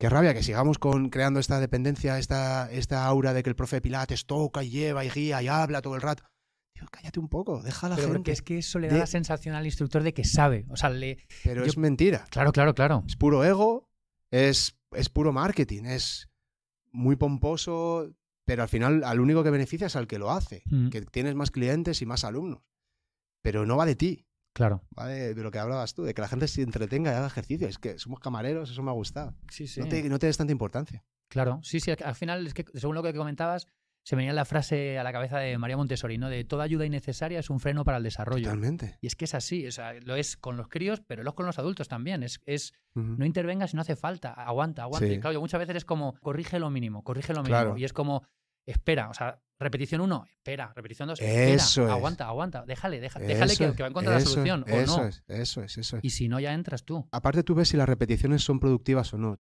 Qué rabia que sigamos con creando esta dependencia, esta, esta aura de que el profe Pilates toca y lleva y guía y habla todo el rato. cállate un poco, deja a la gente. es que eso le da la sensación al instructor de que sabe. O sea, Pero es mentira. Claro, claro, claro. Es puro ego, es, es puro marketing, es muy pomposo, pero al final al único que beneficia es al que lo hace, mm. que tienes más clientes y más alumnos. Pero no va de ti. Claro. ¿Vale? De lo que hablabas tú, de que la gente se entretenga y haga ejercicio. Es que somos camareros, eso me ha gustado. Sí, sí. No te, des tanta importancia. Claro, sí, sí. Al final, es que según lo que comentabas, se venía la frase a la cabeza de María Montessori, ¿no? De toda ayuda innecesaria es un freno para el desarrollo. Totalmente. Y es que es así, o sea, lo es con los críos, pero lo es con los adultos también. Es, es no intervengas si no hace falta, aguanta, aguanta. Sí. muchas veces es como, corrige lo mínimo, corrige lo mínimo. Y es como, espera, o sea, Repetición 1, espera. Repetición 2, espera. aguanta, aguanta. Déjale, déjale, déjale que, que, va a encontrar la solución. o o eso es, eso es, eso es. Y si no, ya entras tú. Aparte, tú ves si las repeticiones son productivas o no.